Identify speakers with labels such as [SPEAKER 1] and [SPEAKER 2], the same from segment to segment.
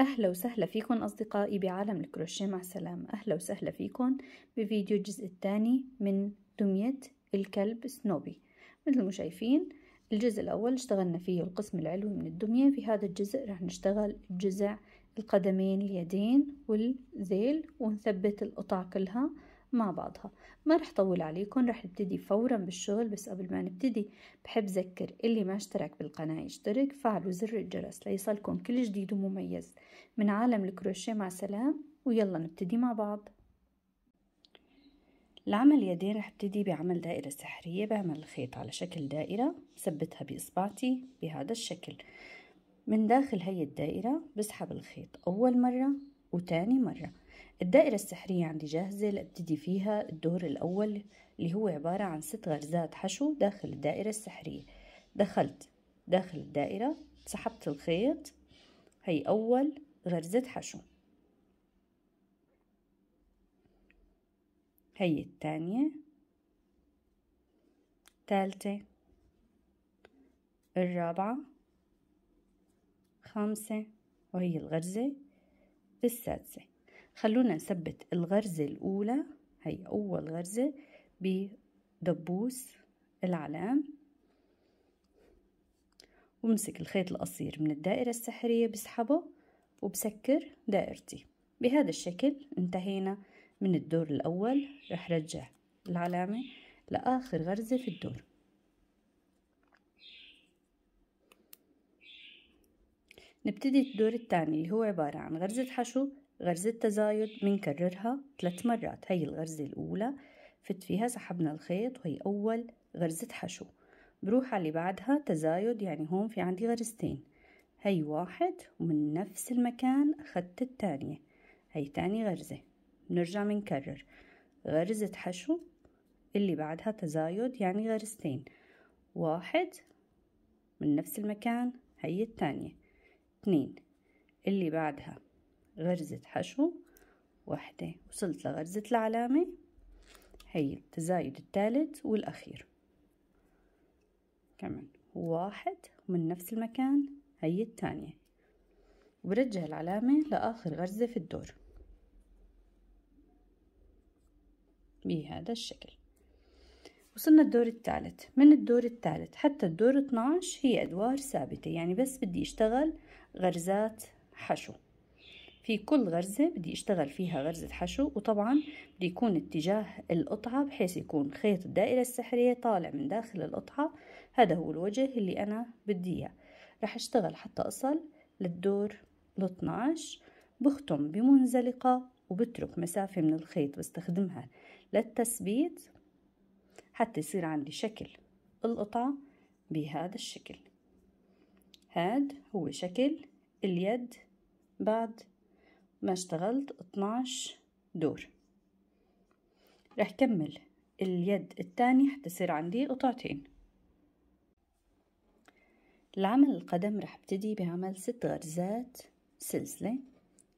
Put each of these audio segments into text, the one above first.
[SPEAKER 1] أهلا وسهلا فيكم أصدقائي بعالم الكروشيه مع سلام أهلا وسهلا فيكم بفيديو الجزء الثاني من دمية الكلب سنوبي مثل ما شايفين الجزء الأول اشتغلنا فيه القسم العلوي من الدمية في هذا الجزء رح نشتغل جزء القدمين اليدين والذيل ونثبت القطع كلها مع بعضها ما رح طول عليكم رح نبتدي فورا بالشغل بس قبل ما نبتدي بحب ذكر اللي ما اشترك بالقناة يشترك فعلوا زر الجرس ليصلكم كل جديد ومميز من عالم الكروشيه مع سلام ويلا نبتدي مع بعض لعمل يدين رح ابتدي بعمل دائرة سحرية بعمل الخيط على شكل دائرة بثبتها بإصبعتي بهذا الشكل من داخل هي الدائرة بسحب الخيط أول مرة وتاني مرة الدائرة السحرية عندي جاهزة لأبتدي فيها الدور الأول اللي هو عبارة عن ست غرزات حشو داخل الدائرة السحرية دخلت داخل الدائرة سحبت الخيط هي أول غرزة حشو هي الثانية الثالثة الرابعة الخامسة وهي الغرزة السادسة خلونا نثبت الغرزة الأولى هي أول غرزة بدبوس العلام ومسك الخيط القصير من الدائرة السحرية بسحبه وبسكر دائرتي بهذا الشكل انتهينا من الدور الأول رح رجع العلامة لآخر غرزة في الدور نبتدي الدور الثاني اللي هو عبارة عن غرزة حشو غرزة تزايد بنكررها ثلاث مرات هي الغرزة الأولى فت فيها سحبنا الخيط وهي أول غرزة حشو بروح على اللي بعدها تزايد يعني هون في عندي غرزتين هي واحد ومن نفس المكان أخدت التانية هي تاني غرزة بنرجع بنكرر غرزة حشو اللي بعدها تزايد يعني غرزتين واحد من نفس المكان هي التانية اتنين اللي بعدها غرزة حشو واحدة وصلت لغرزة العلامة هي التزايد الثالث والأخير كمان واحد ومن نفس المكان هي الثانية وبرجع العلامة لآخر غرزة في الدور بهذا الشكل وصلنا الدور الثالث من الدور الثالث حتى الدور 12 هي أدوار ثابتة يعني بس بدي أشتغل غرزات حشو في كل غرزة بدي اشتغل فيها غرزة حشو وطبعا بدي يكون اتجاه القطعة بحيث يكون خيط الدائرة السحرية طالع من داخل القطعة هذا هو الوجه اللي أنا بدي إياه رح اشتغل حتى أصل للدور ال 12 بختم بمنزلقة وبترك مسافة من الخيط بستخدمها للتثبيت حتى يصير عندي شكل القطعة بهذا الشكل هاد هو شكل اليد بعد ما اشتغلت 12 دور رح كمل اليد الثانية حتصير عندي قطعتين العمل القدم رح ابتدي بعمل ست غرزات سلسلة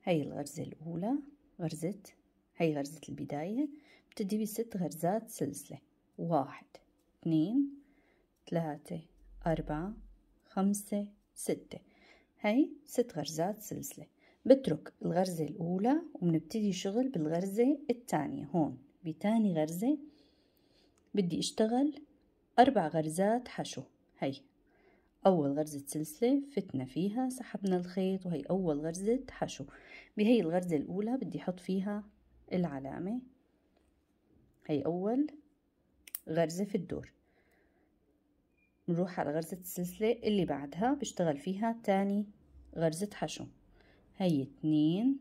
[SPEAKER 1] هاي الغرزة الأولى غرزة هاي غرزة البداية ابتدي بست غرزات سلسلة واحد اثنين ثلاثة أربعة خمسة ستة هاي ست غرزات سلسلة بترك الغرزة الأولى وبنبتدي شغل بالغرزة الثانية هون بتاني غرزة بدي اشتغل أربع غرزات حشو هي أول غرزة سلسلة فتنا فيها سحبنا الخيط وهي أول غرزة حشو بهي الغرزة الأولى بدي أحط فيها العلامة هي أول غرزة في الدور نروح على غرزة السلسلة اللي بعدها بشتغل فيها تاني غرزة حشو هي اتنين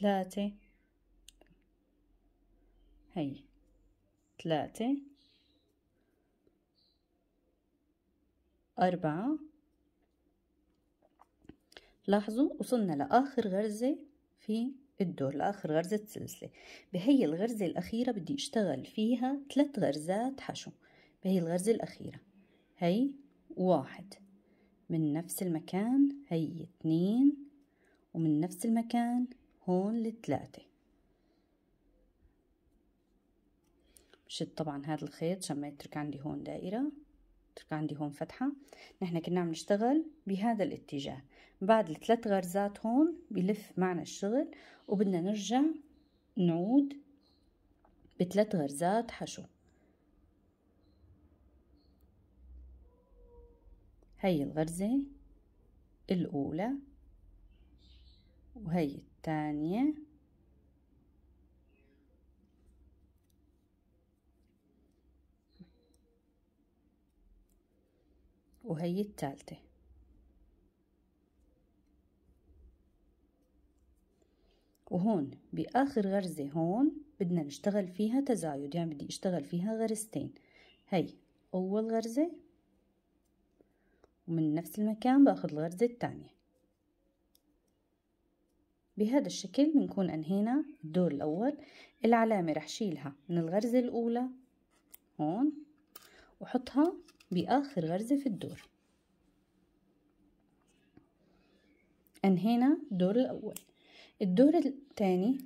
[SPEAKER 1] ثلاثة هي ثلاثة أربعة لاحظوا وصلنا لآخر غرزة في الدور لآخر غرزة سلسلة بهي الغرزة الأخيرة بدي أشتغل فيها ثلاث غرزات حشو بهي الغرزة الأخيرة هي واحد من نفس المكان هي اتنين ومن نفس المكان هون لتلاتة بشد طبعا هذا الخيط عشان ما يترك عندي هون دائرة يترك عندي هون فتحة نحن كنا عم نشتغل بهذا الاتجاه بعد الثلاث غرزات هون بلف معنا الشغل وبدنا نرجع نعود بثلاث غرزات حشو هاي الغرزة الأولى وهي الثانية وهي الثالثة وهون بآخر غرزة هون بدنا نشتغل فيها تزايد يعني بدي اشتغل فيها غرزتين هي أول غرزة ومن نفس المكان باخد الغرزة الثانية بهذا الشكل بنكون انهينا الدور الاول العلامة رح شيلها من الغرزة الاولى هون وحطها باخر غرزة في الدور انهينا الدور الاول الدور الثاني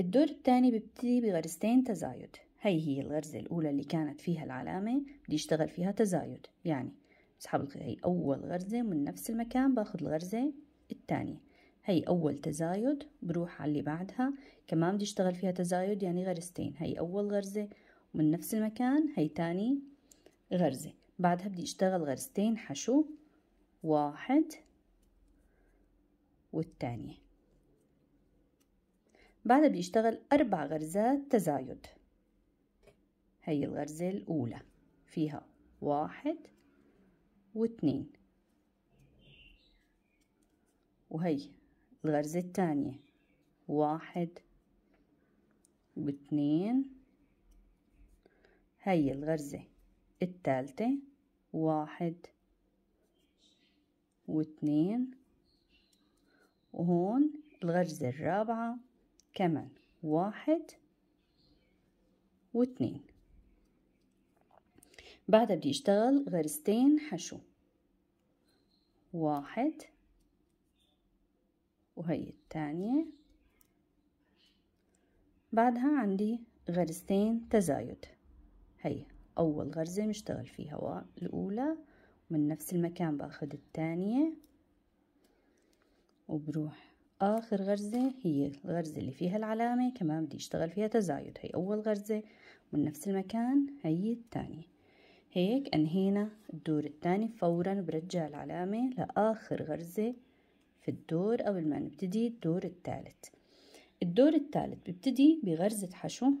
[SPEAKER 1] الدور الثاني بيبتدي بغرزتين تزايد هي هي الغرزة الأولى اللي كانت فيها العلامة بدي أشتغل فيها تزايد يعني بسحب هي أول غرزة من نفس المكان باخد الغرزة الثانية هي أول تزايد بروح على اللي بعدها كمان بدي أشتغل فيها تزايد يعني غرزتين هي أول غرزة من نفس المكان هي تاني غرزة بعدها بدي أشتغل غرزتين حشو واحد والتانية بعدها بدي أشتغل أربع غرزات تزايد هي الغرزة الأولى فيها واحد واثنين وهي الغرزة الثانية واحد واثنين هي الغرزة الثالثة واحد واثنين وهون الغرزة الرابعة كمان واحد واثنين بعدها بدي اشتغل غرزتين حشو واحد وهي الثانية بعدها عندي غرزتين تزايد هي أول غرزة مشتغل فيها الأولى من نفس المكان باخد الثانية وبروح آخر غرزة هي الغرزة اللي فيها العلامة كمان بدي اشتغل فيها تزايد هي أول غرزة من نفس المكان هي الثانية هيك أنهينا الدور الثاني فورا برجع العلامة لآخر غرزة في الدور قبل ما نبتدي الدور الثالث الدور الثالث ببتدي بغرزة حشو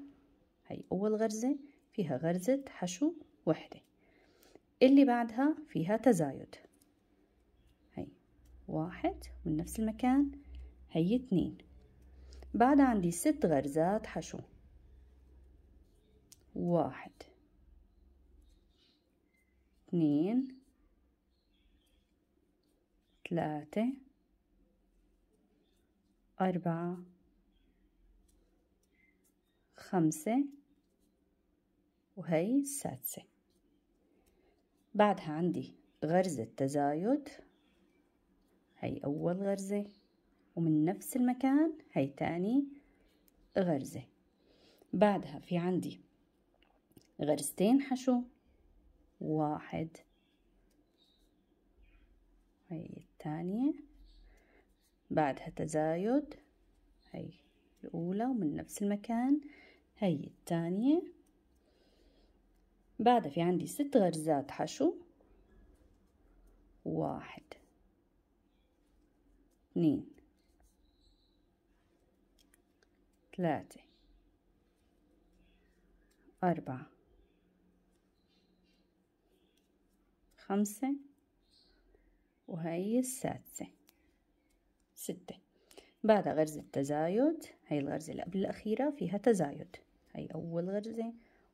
[SPEAKER 1] هي أول غرزة فيها غرزة حشو وحدة اللي بعدها فيها تزايد هي واحد من نفس المكان هي اتنين بعد عندي ست غرزات حشو واحد اثنين ثلاثة أربعة خمسة وهي السادسة بعدها عندي غرزة تزايد هي أول غرزة ومن نفس المكان هي تاني غرزة بعدها في عندي غرزتين حشو واحد هي الثانية بعدها تزايد هي الأولى ومن نفس المكان هي الثانية بعدها في عندي ست غرزات حشو واحد اثنين ثلاثة أربعة خمسة وهي السادسة ستة بعد غرزة تزايد هاي الغرزة اللي قبل الأخيرة فيها تزايد هاي أول غرزة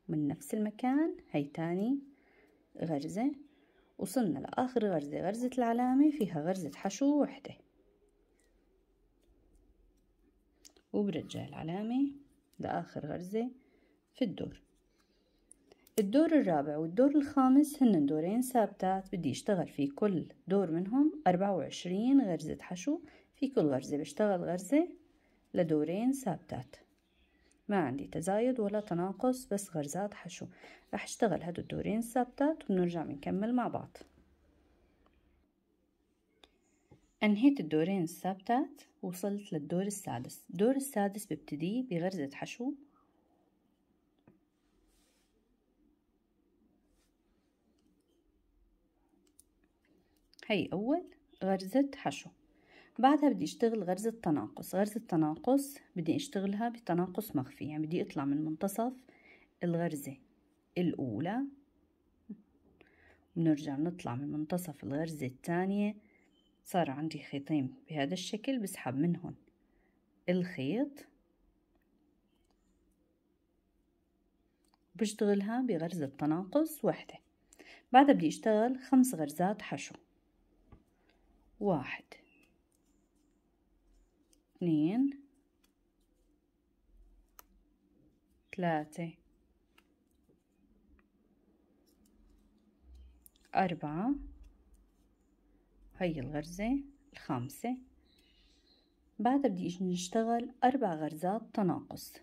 [SPEAKER 1] من نفس المكان هاي تاني غرزة وصلنا لآخر غرزة غرزة العلامة فيها غرزة حشو وحدة وبرجع العلامة لآخر غرزة في الدور الدور الرابع والدور الخامس هن دورين ثابتات بدي اشتغل في كل دور منهم أربعة وعشرين غرزة حشو في كل غرزة بشتغل غرزة لدورين ثابتات ما عندي تزايد ولا تناقص بس غرزات حشو رح اشتغل هدول الدورين الثابتات وبنرجع بنكمل مع بعض أنهيت الدورين الثابتات وصلت للدور السادس الدور السادس ببتدي بغرزة حشو هي أول غرزة حشو بعدها بدي اشتغل غرزة تناقص غرزة تناقص بدي اشتغلها بتناقص مخفي يعني بدي اطلع من منتصف الغرزة الأولى بنرجع نطلع من منتصف الغرزة الثانية صار عندي خيطين بهذا الشكل بسحب منهم الخيط بشتغلها بغرزة تناقص واحدة بعدها بدي اشتغل خمس غرزات حشو واحد اثنين ثلاثة أربعة هي الغرزة الخامسة بعدها بدي اجي نشتغل أربع غرزات تناقص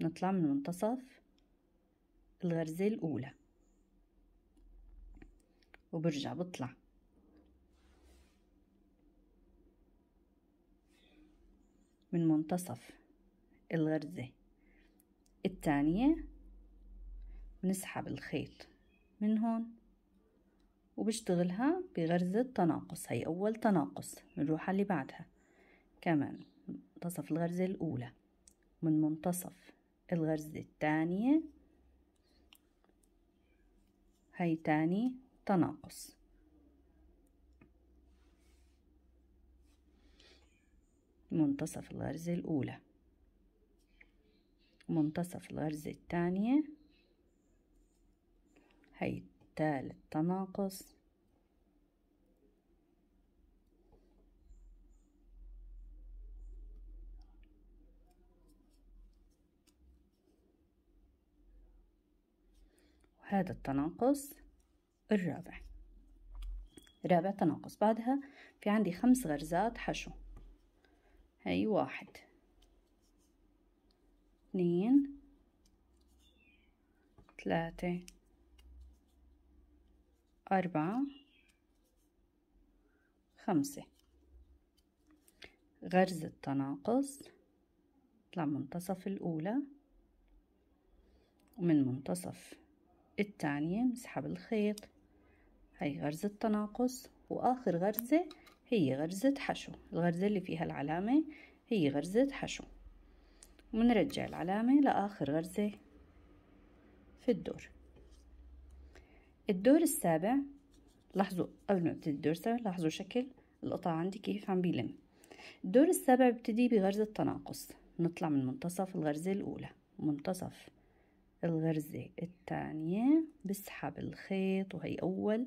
[SPEAKER 1] نطلع من منتصف الغرزة الأولى وبرجع بطلع من منتصف الغرزة التانية بنسحب الخيط من هون وبشتغلها بغرزة تناقص هي أول تناقص بنروح على اللي بعدها كمان منتصف الغرزة الأولى من منتصف الغرزة الثانية هي تاني تناقص منتصف الغرزة الأولى منتصف الغرزة الثانية هي ثالث تناقص هذا التناقص الرابع رابع تناقص بعدها في عندي خمس غرزات حشو هاي واحد اثنين ثلاثة أربعة خمسة غرز التناقص طلع منتصف الأولى ومن منتصف التانية مسحب الخيط هاي غرزة تناقص وآخر غرزة هي غرزة حشو الغرزة اللي فيها العلامة هي غرزة حشو ونرجع العلامة لآخر غرزة في الدور الدور السابع لاحظوا قبل ما ابتدي الدور السابع لاحظوا شكل القطعة عندي كيف عم بيلم الدور السابع ببتدي بغرزة تناقص نطلع من منتصف الغرزة الأولى منتصف الغرزة الثانية بسحب الخيط وهي أول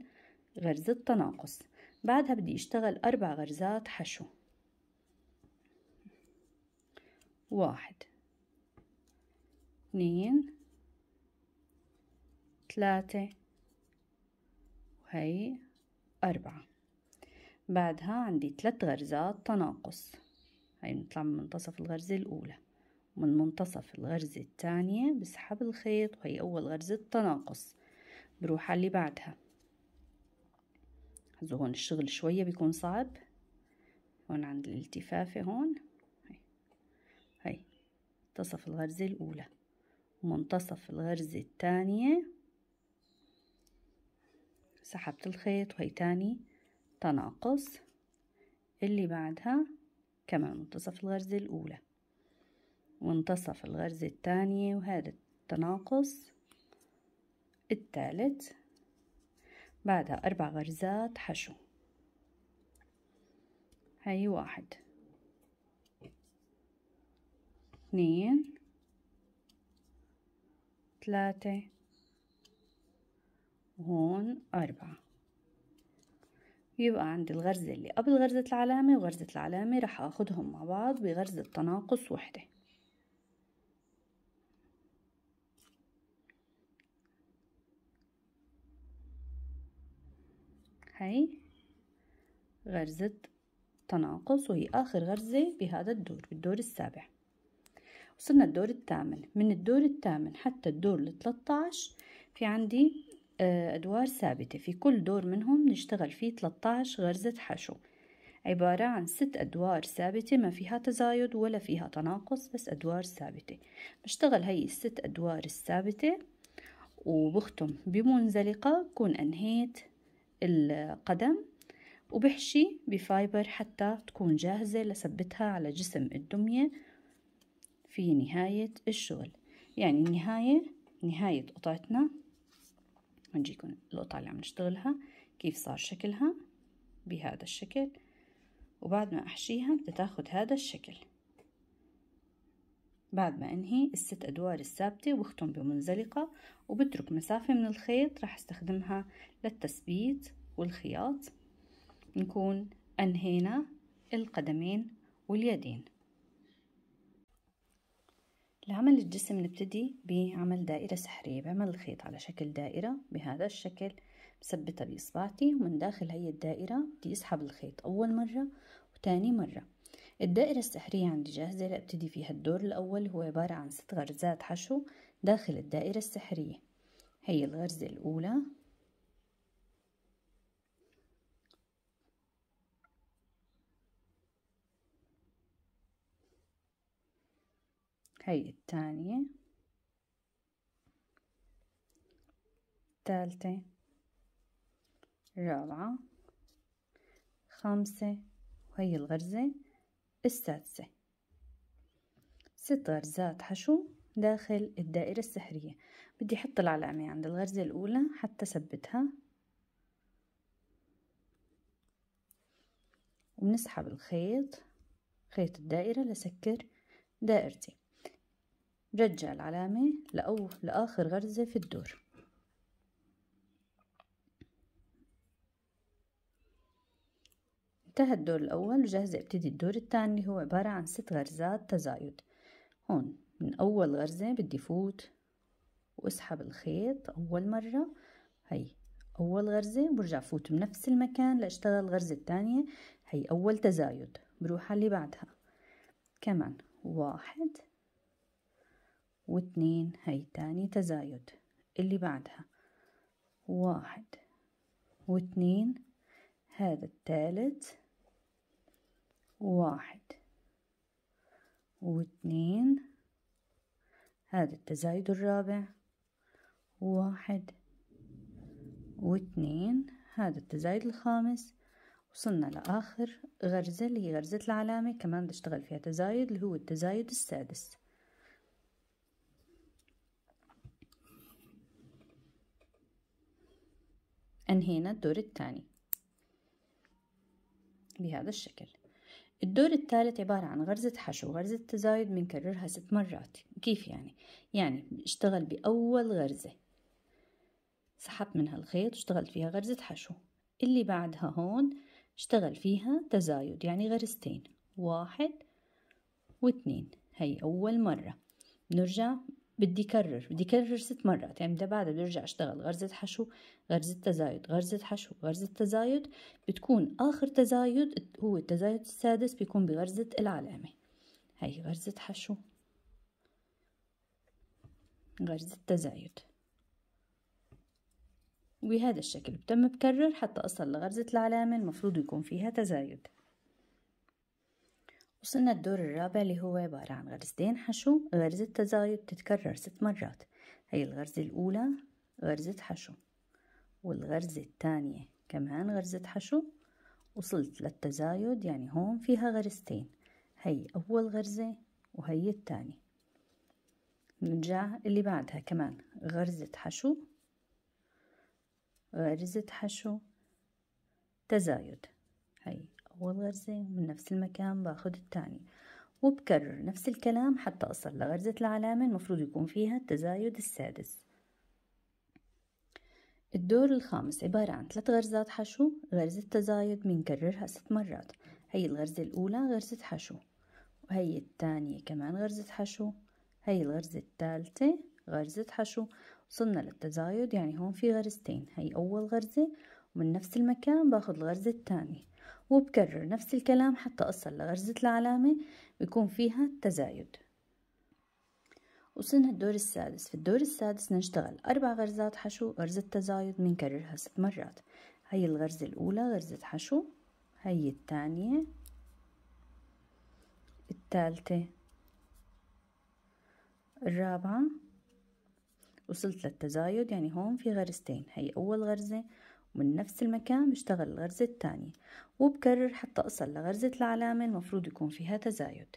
[SPEAKER 1] غرزة تناقص بعدها بدي اشتغل أربع غرزات حشو واحد اثنين ثلاثة وهي أربعة بعدها عندي ثلاث غرزات تناقص هاي بنطلع من منتصف الغرزة الأولى من منتصف الغرزة الثانية بسحب الخيط وهي أول غرزة تناقص بروح على اللي بعدها لاحظوا هون الشغل شوية بيكون صعب هون عند الالتفافة هون هاي, هاي. منتصف الغرزة الأولى ومنتصف الغرزة الثانية سحبت الخيط وهي تاني تناقص اللي بعدها كمان منتصف الغرزة الأولى منتصف الغرزة الثانية وهذا التناقص الثالث بعدها أربع غرزات حشو هاي واحد اثنين ثلاثة وهون أربعة يبقى عند الغرزة اللي قبل غرزة العلامة وغرزة العلامة رح أخدهم مع بعض بغرزة تناقص وحدة معي غرزة تناقص وهي آخر غرزة بهذا الدور بالدور السابع وصلنا الدور الثامن من الدور الثامن حتى الدور الثلاثة في عندي آه، أدوار ثابتة في كل دور منهم نشتغل فيه 13 غرزة حشو عبارة عن ست أدوار ثابتة ما فيها تزايد ولا فيها تناقص بس أدوار ثابتة بشتغل هي الست أدوار الثابتة وبختم بمنزلقة بكون أنهيت القدم وبحشي بفايبر حتى تكون جاهزة لثبتها على جسم الدمية في نهاية الشغل يعني النهاية نهاية قطعتنا هنجيكم القطعة اللي عم نشتغلها كيف صار شكلها بهذا الشكل وبعد ما أحشيها بتاخد هذا الشكل بعد ما انهي الست ادوار الثابتة واختم بمنزلقة وبترك مسافة من الخيط راح استخدمها للتثبيت والخياط نكون انهينا القدمين واليدين لعمل الجسم نبتدي بعمل دائرة سحرية بعمل الخيط على شكل دائرة بهذا الشكل بثبتها بإصبعتي ومن داخل هي الدائرة بدي أسحب الخيط أول مرة وتاني مرة الدائرة السحرية عندي جاهزة لأبتدي فيها الدور الأول هو عبارة عن ست غرزات حشو داخل الدائرة السحرية هي الغرزة الأولى هي الثانية الثالثة الرابعة الخامسة وهي الغرزة السادسة ست غرزات حشو داخل الدائرة السحرية بدي أحط العلامة عند الغرزة الأولى حتى ثبتها وبنسحب الخيط خيط الدائرة لسكر دائرتي برجع العلامة لأو لآخر غرزة في الدور انتهى الدور الأول وجاهزة ابتدي الدور الثاني اللي هو عبارة عن ست غرزات تزايد هون من أول غرزة بدي فوت واسحب الخيط أول مرة هي أول غرزة برجع فوت بنفس المكان لأشتغل الغرزة الثانية هي أول تزايد بروح على اللي بعدها كمان واحد واثنين هي تاني تزايد اللي بعدها واحد واثنين هذا الثالث واحد واثنين هذا التزايد الرابع واحد واثنين هذا التزايد الخامس وصلنا لآخر غرزة اللي هي غرزة العلامة كمان بشتغل فيها تزايد اللي هو التزايد السادس انهينا الدور الثاني بهذا الشكل الدور الثالث عبارة عن غرزة حشو غرزة تزايد بنكررها ست مرات كيف يعني؟ يعني اشتغل بأول غرزة سحبت منها الخيط واشتغلت فيها غرزة حشو اللي بعدها هون اشتغل فيها تزايد يعني غرزتين واحد واثنين هي أول مرة نرجع بدي كرر بدي كرر ست مرات يعني بعدها برجع اشتغل غرزة حشو غرزة تزايد غرزة حشو غرزة تزايد بتكون آخر تزايد هو التزايد السادس بيكون بغرزة العلامة هاي غرزة حشو غرزة تزايد وبهذا الشكل بتم بكرر حتى أصل لغرزة العلامة المفروض يكون فيها تزايد وصلنا الدور الرابع اللي هو عبارة عن غرزتين حشو غرزة تزايد بتتكرر ست مرات هي الغرزة الأولى غرزة حشو والغرزة الثانية كمان غرزة حشو وصلت للتزايد يعني هون فيها غرزتين هي أول غرزة وهي الثانية نرجع اللي بعدها كمان غرزة حشو غرزة حشو تزايد هي أول غرزة من نفس المكان باخد التاني وبكرر نفس الكلام حتى أصل لغرزة العلامة المفروض يكون فيها التزايد السادس الدور الخامس عبارة عن ثلاث غرزات حشو غرزة تزايد بنكررها ست مرات هي الغرزة الأولى غرزة حشو وهي الثانية كمان غرزة حشو هي الغرزة الثالثة غرزة حشو وصلنا للتزايد يعني هون في غرزتين هي أول غرزة ومن نفس المكان باخد الغرزة الثانية وبكرر نفس الكلام حتى أصل لغرزة العلامة بيكون فيها تزايد وصلنا الدور السادس في الدور السادس نشتغل أربع غرزات حشو غرزة تزايد بنكررها ست مرات هاي الغرزة الأولى غرزة حشو هاي الثانية الثالثة الرابعة وصلت للتزايد يعني هون في غرزتين هاي أول غرزة من نفس المكان بشتغل الغرزة الثانية وبكرر حتى أصل لغرزة العلامة المفروض يكون فيها تزايد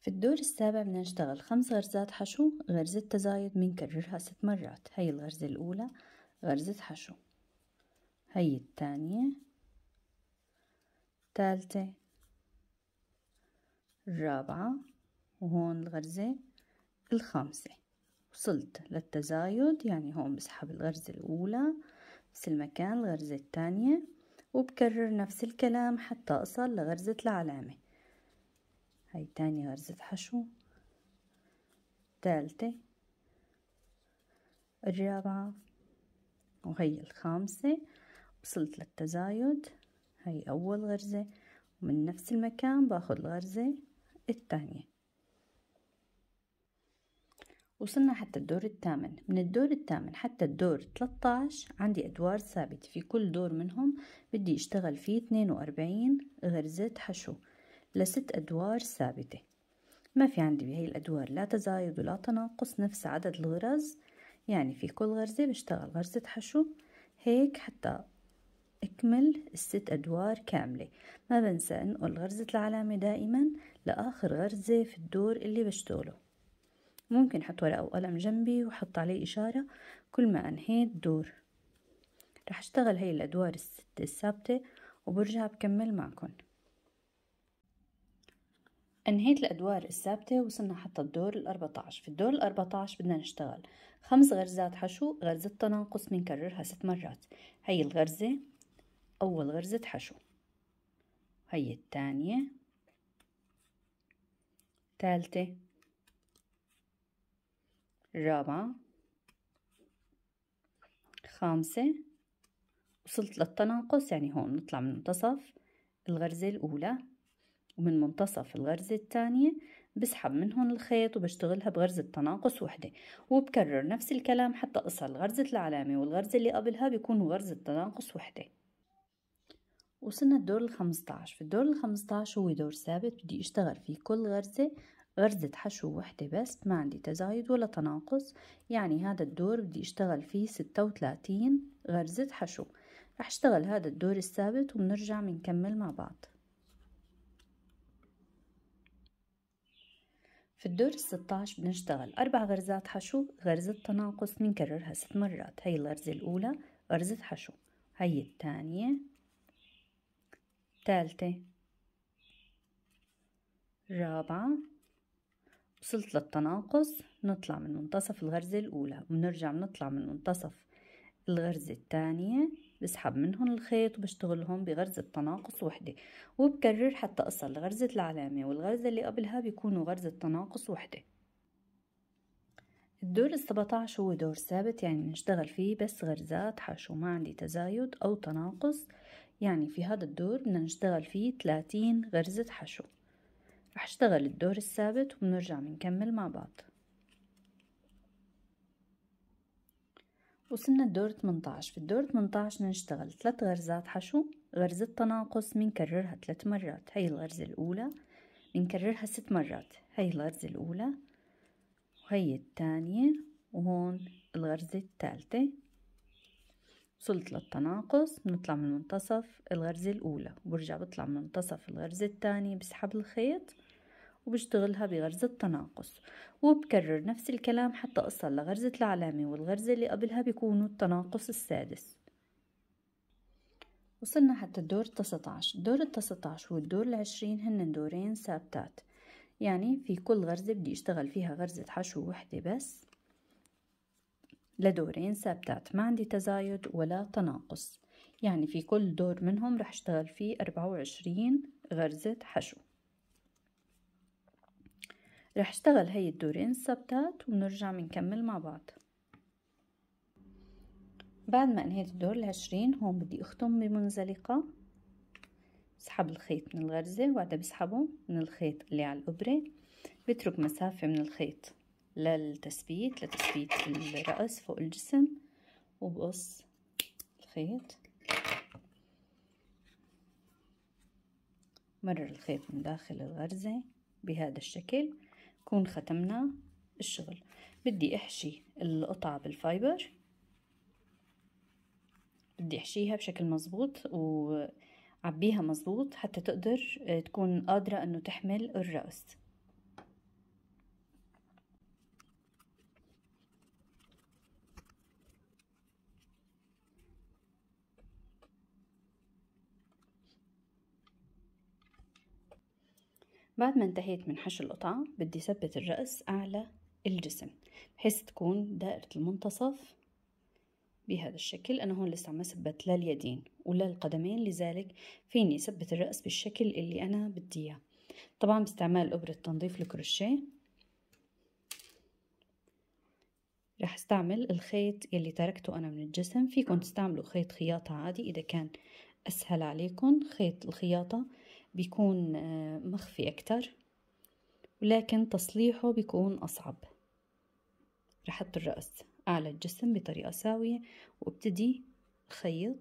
[SPEAKER 1] في الدور السابع بدنا نشتغل خمس غرزات حشو غرزة تزايد بنكررها ست مرات هي الغرزة الأولى غرزة حشو هي الثانية الثالثة الرابعة وهون الغرزة الخامسة وصلت للتزايد يعني هون بسحب الغرزة الأولى نفس المكان الغرزة الثانية وبكرر نفس الكلام حتى أصل لغرزة العلامة هاي تاني غرزة حشو الثالثة الرابعة وهي الخامسة وصلت للتزايد هاي أول غرزة ومن نفس المكان باخد الغرزة الثانية وصلنا حتى الدور الثامن من الدور الثامن حتى الدور 13 عندي أدوار ثابتة في كل دور منهم بدي أشتغل فيه 42 غرزة حشو لست أدوار ثابتة ما في عندي بهي الأدوار لا تزايد ولا تناقص نفس عدد الغرز يعني في كل غرزة بشتغل غرزة حشو هيك حتى أكمل الست أدوار كاملة ما بنسى أنقل غرزة العلامة دائما لآخر غرزة في الدور اللي بشتغله ممكن أحط ورقة وقلم جنبي وأحط عليه إشارة كل ما أنهيت دور رح أشتغل هاي الأدوار الست الثابتة وبرجع بكمل معكن أنهيت الأدوار الثابتة وصلنا حتى الدور الأربعة عشر في الدور الأربعة عشر بدنا نشتغل خمس غرزات حشو غرزة تناقص بنكررها ست مرات هي الغرزة أول غرزة حشو هي التانية ثالثة رابعة خامسة وصلت للتناقص يعني هون نطلع من منتصف الغرزة الأولى ومن منتصف الغرزة الثانية بسحب منهم الخيط وبشتغلها بغرزة تناقص وحدة وبكرر نفس الكلام حتى أصل غرزة العلامة والغرزة اللي قبلها بيكونوا غرزة تناقص وحدة وصلنا الدور الخمسة عشر في الدور الخمسة عشر هو دور ثابت بدي اشتغل فيه كل غرزة غرزة حشو وحدة بس ما عندي تزايد ولا تناقص يعني هذا الدور بدي اشتغل فيه ستة وتلاتين غرزة حشو رح اشتغل هذا الدور الثابت وبنرجع بنكمل مع بعض في الدور الستاش بنشتغل أربع غرزات حشو غرزة تناقص بنكررها ست مرات هي الغرزة الأولى غرزة حشو هي الثانية ثالثة رابعة وصلت للتناقص نطلع من منتصف الغرزة الأولى ونرجع نطلع من منتصف الغرزة الثانية بسحب منهم الخيط وبشتغلهم بغرزة تناقص وحدة وبكرر حتى أصل لغرزة العلامة والغرزة اللي قبلها بيكونوا غرزة تناقص وحدة الدور السبعتاش هو دور ثابت يعني بنشتغل فيه بس غرزات حشو ما عندي تزايد أو تناقص يعني في هذا الدور بدنا نشتغل فيه 30 غرزة حشو رح اشتغل الدور الثابت وبنرجع بنكمل مع بعض وصلنا الدور 18 في الدور 18 نشتغل ثلاث غرزات حشو غرزة تناقص بنكررها ثلاث مرات هي الغرزة الأولى بنكررها ست مرات هي الغرزة الأولى وهي الثانية وهون الغرزة الثالثة وصلت للتناقص بنطلع من منتصف الغرزة الأولى وبرجع بطلع من منتصف الغرزة الثانية بسحب الخيط وبشتغلها بغرزة تناقص وبكرر نفس الكلام حتى أصل لغرزة العلامة والغرزة اللي قبلها بيكونوا التناقص السادس وصلنا حتى الدور 19 الدور 19 والدور العشرين هن دورين ثابتات يعني في كل غرزة بدي اشتغل فيها غرزة حشو وحدة بس لدورين ثابتات ما عندي تزايد ولا تناقص يعني في كل دور منهم رح اشتغل فيه 24 غرزة حشو رح اشتغل هاي الدورين السبتات وبنرجع بنكمل مع بعض بعد ما انهيت الدور العشرين هون بدي اختم بمنزلقة بسحب الخيط من الغرزة وبعدها بسحبه من الخيط اللي على الإبرة بترك مسافة من الخيط للتثبيت لتثبيت الرأس فوق الجسم وبقص الخيط مرر الخيط من داخل الغرزة بهذا الشكل كون ختمنا الشغل بدي احشي القطعة بالفايبر بدي احشيها بشكل مزبوط وعبيها مزبوط حتى تقدر آه، تكون قادرة انه تحمل الرأس بعد ما انتهيت من حشو القطعة بدي ثبت الرأس أعلى الجسم بحيث تكون دائرة المنتصف بهذا الشكل أنا هون لسه ما ثبت لا اليدين ولا القدمين لذلك فيني ثبت الرأس بالشكل اللي أنا بدي إياه طبعا باستعمال إبرة تنظيف الكروشيه رح استعمل الخيط يلي تركته أنا من الجسم فيكن تستعملوا خيط خياطة عادي إذا كان أسهل عليكن خيط الخياطة بيكون آه، مخفي أكتر ولكن تصليحه بيكون أصعب رح أحط الرأس أعلى الجسم بطريقة ساوية وابتدي خيط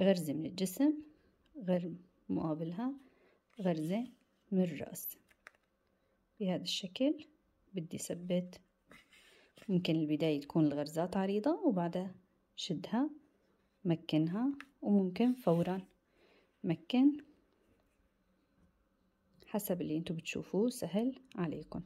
[SPEAKER 1] غرزة من الجسم غرزة مقابلها غرزة من الرأس بهذا الشكل بدي ثبت ممكن البداية تكون الغرزات عريضة وبعدها شدها مكنها وممكن فورا مكن حسب اللي انتو بتشوفوه سهل عليكم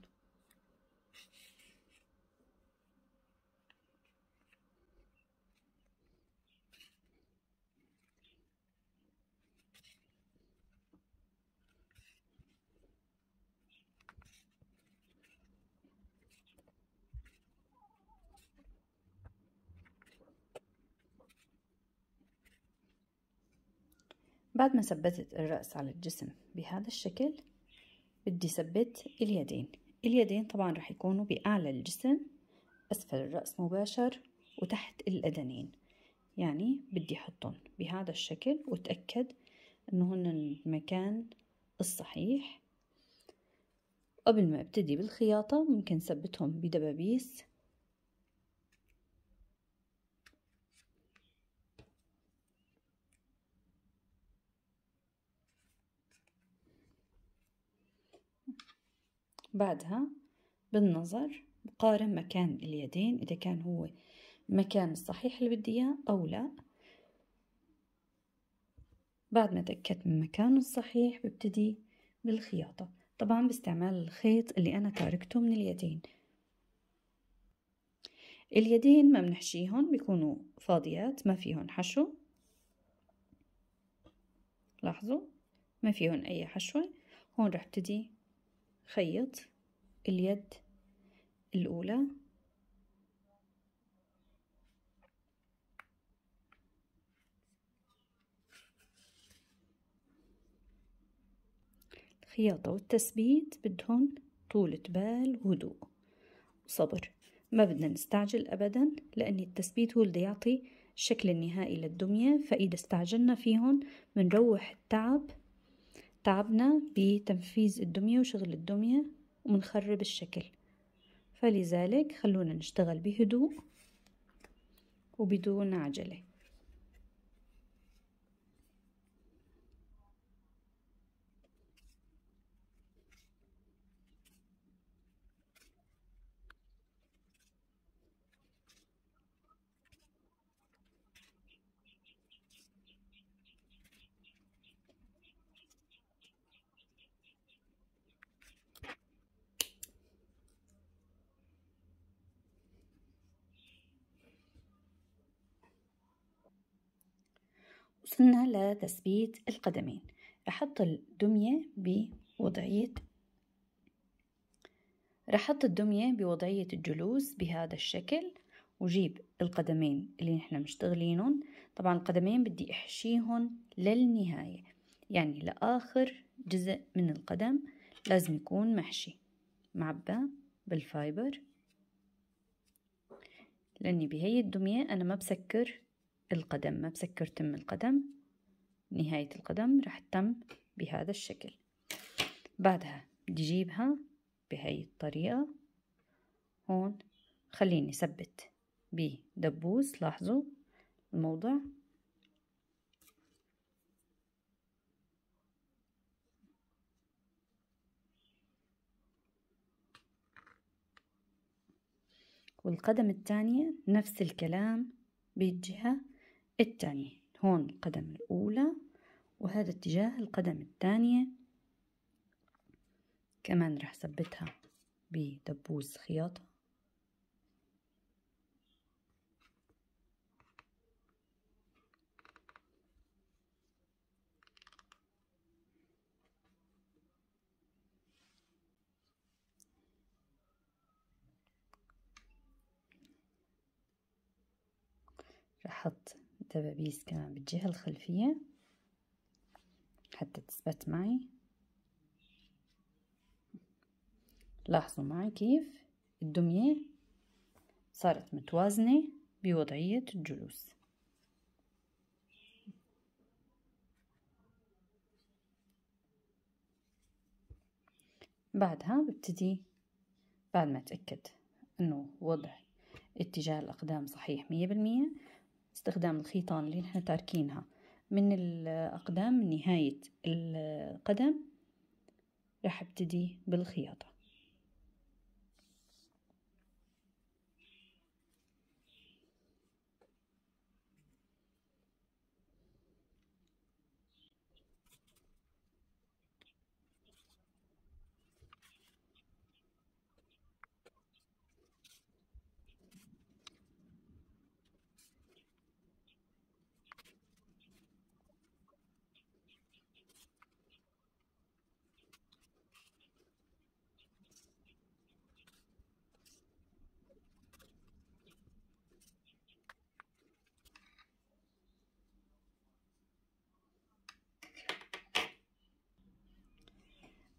[SPEAKER 1] بعد ما ثبتت الرأس على الجسم بهذا الشكل بدي ثبت اليدين اليدين طبعا رح يكونوا بأعلى الجسم أسفل الرأس مباشر وتحت الأدنين يعني بدي أحطهم بهذا الشكل وتأكد أنه هن المكان الصحيح قبل ما ابتدي بالخياطة ممكن ثبتهم بدبابيس بعدها بالنظر بقارن مكان اليدين إذا كان هو المكان الصحيح اللي بدي إياه أو لا بعد ما تأكدت من مكانه الصحيح ببتدي بالخياطة طبعا باستعمال الخيط اللي أنا تاركته من اليدين اليدين ما بنحشيهم بيكونوا فاضيات ما فيهم حشو لاحظوا ما فيهم أي حشوة هون رح ابتدي خيط اليد الأولى الخياطة والتثبيت بدهن طولة بال وهدوء وصبر ما بدنا نستعجل أبدا لأن التثبيت هو اللي يعطي الشكل النهائي للدمية فإذا استعجلنا فيهن بنروح التعب تعبنا بتنفيذ الدمية وشغل الدمية ومنخرب الشكل فلذلك خلونا نشتغل بهدوء وبدون عجله وصلنا لتثبيت القدمين رح الدمية بوضعية رح أحط الدمية بوضعية الجلوس بهذا الشكل وجيب القدمين اللي نحن مشتغلينهم طبعا القدمين بدي أحشيهم للنهاية يعني لآخر جزء من القدم لازم يكون محشي معبى بالفايبر لأني بهي الدمية أنا ما بسكر القدم ما بسكر تم القدم نهاية القدم راح تتم بهذا الشكل بعدها نجيبها بهاي الطريقة هون خليني ثبت بدبوس لاحظوا الموضع والقدم الثانية نفس الكلام بالجهة الثانية هون القدم الأولى وهذا اتجاه القدم الثانية كمان رح ثبتها بدبوس خياطة رح أحط الدبابيس كمان بالجهة الخلفية حتى تثبت معي لاحظوا معي كيف الدمية صارت متوازنة بوضعية الجلوس بعدها ببتدي بعد ما أتأكد أنه وضع اتجاه الأقدام صحيح مية بالمية استخدام الخيطان اللي نحن تاركينها من الأقدام من نهاية القدم راح ابتدي بالخياطة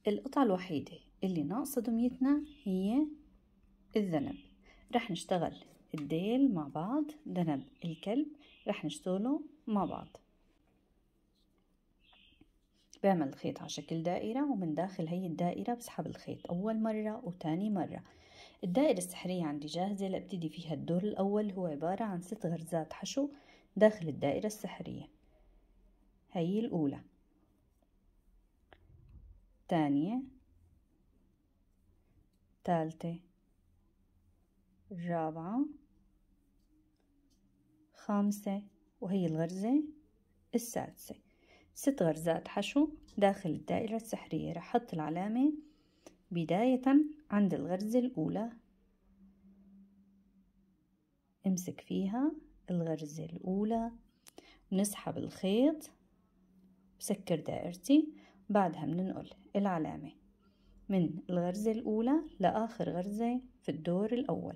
[SPEAKER 1] القطعة الوحيدة اللي ناقصة دميتنا هي الذنب رح نشتغل الديل مع بعض ذنب الكلب رح نشتغله مع بعض بعمل الخيط على شكل دائرة ومن داخل هي الدائرة بسحب الخيط أول مرة وتاني مرة الدائرة السحرية عندي جاهزة لأبتدي فيها الدور الأول هو عبارة عن ست غرزات حشو داخل الدائرة السحرية هي الأولى تانية تالتة رابعة خامسة وهي الغرزة السادسة ست غرزات حشو داخل الدائرة السحرية رح حط العلامة بداية عند الغرزة الأولى امسك فيها الغرزة الأولى نسحب الخيط بسكر دائرتي بعدها بننقل العلامة من الغرزة الأولى لآخر غرزة في الدور الأول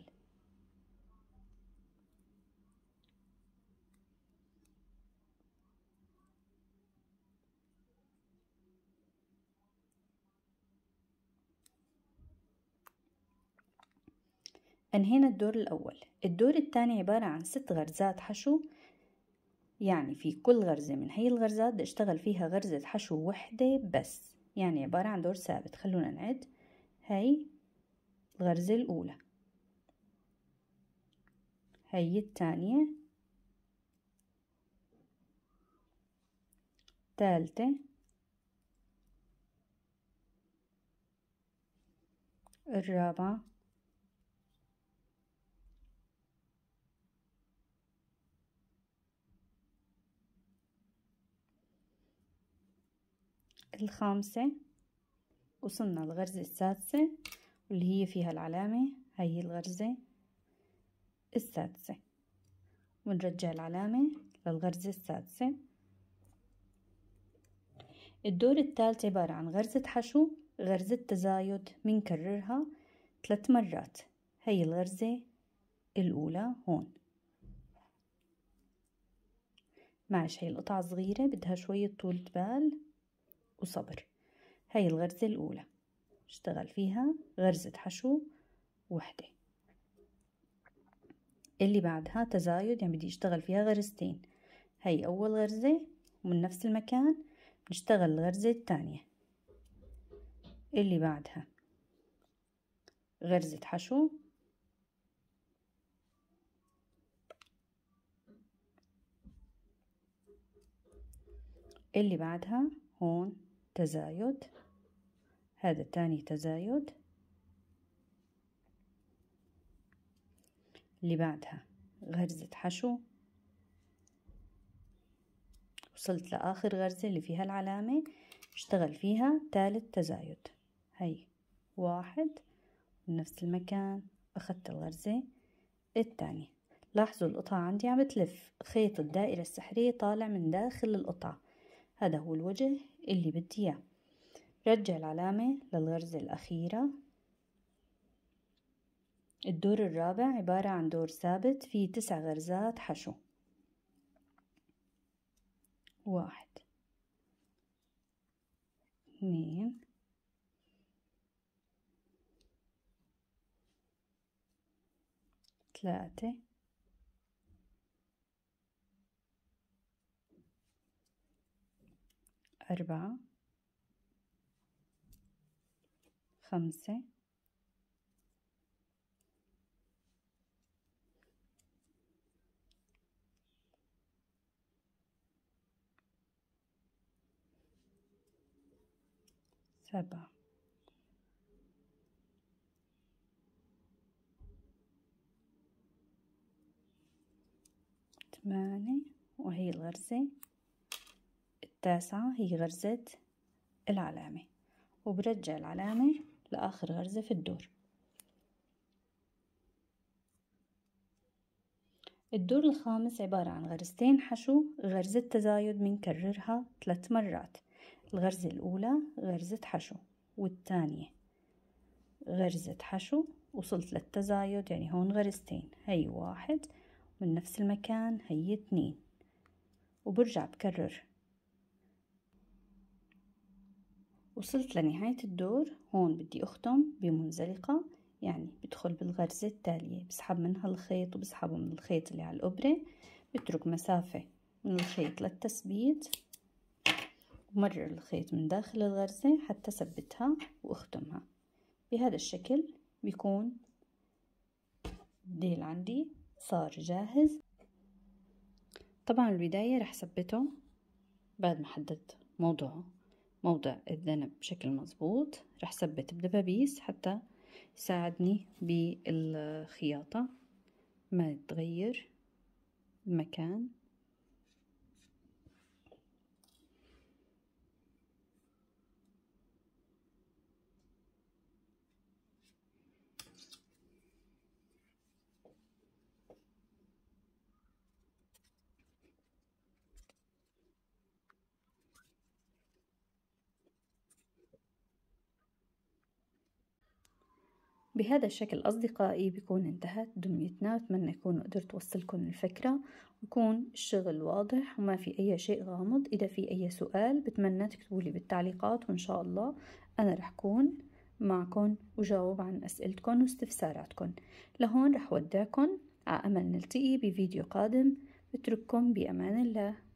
[SPEAKER 1] أنهينا الدور الأول الدور الثاني عبارة عن ست غرزات حشو يعني في كل غرزة من هي الغرزات بدي أشتغل فيها غرزة حشو وحدة بس يعني عبارة عن دور ثابت خلونا نعد هي الغرزة الأولى هي الثانية الثالثة الرابعة الخامسة وصلنا الغرزة السادسة واللي هي فيها العلامة هاي الغرزة السادسة ونرجع العلامة للغرزة السادسة الدور الثالث عبارة عن غرزة حشو غرزة تزايد منكررها ثلاث مرات هاي الغرزة الأولى هون معش هي القطعة صغيرة بدها شوية طولة بال وصبر هاي الغرزة الأولى اشتغل فيها غرزة حشو وحدة اللي بعدها تزايد يعني بدي اشتغل فيها غرزتين هاي أول غرزة ومن نفس المكان نشتغل الغرزة الثانية اللي بعدها غرزة حشو اللي بعدها هون تزايد هذا تاني تزايد اللي بعدها غرزة حشو وصلت لآخر غرزة اللي فيها العلامة اشتغل فيها ثالث تزايد هي واحد بنفس المكان أخذت الغرزة الثانية لاحظوا القطعة عندي عم تلف خيط الدائرة السحرية طالع من داخل القطعة هذا هو الوجه اللي بدي اياه رجع العلامة للغرزة الأخيرة الدور الرابع عبارة عن دور ثابت فيه تسع غرزات حشو واحد اثنين ثلاثة أربعة خمسة سبعة ثمانية وهي الغرزة التاسعة هي غرزة العلامة وبرجع العلامة لآخر غرزة في الدور الدور الخامس عبارة عن غرزتين حشو غرزة تزايد بنكررها ثلاث مرات الغرزة الأولى غرزة حشو والثانية غرزة حشو وصلت للتزايد يعني هون غرزتين هي واحد من نفس المكان هي اتنين وبرجع بكرر وصلت لنهاية الدور هون بدي أختم بمنزلقة يعني بدخل بالغرزة التالية بسحب منها الخيط وبسحبه من الخيط اللي على الإبرة بترك مسافة من الخيط للتثبيت ومرر الخيط من داخل الغرزة حتى ثبتها وأختمها بهذا الشكل بيكون الديل عندي صار جاهز طبعا البداية رح ثبته بعد ما حددت موضوعه موضع الذنب بشكل مظبوط رح ثبت بدبابيس حتى يساعدني بالخياطة ما تغير المكان بهذا الشكل أصدقائي بكون انتهت دميتنا أتمنى يكون قدرت وصلكم الفكرة ويكون الشغل واضح وما في أي شيء غامض إذا في أي سؤال بتمنى تكتبوا لي بالتعليقات وإن شاء الله أنا رح كون معكم وجاوب عن أسئلتكم واستفساراتكم لهون رح ودعكم على أمل نلتقي بفيديو قادم بترككم بأمان الله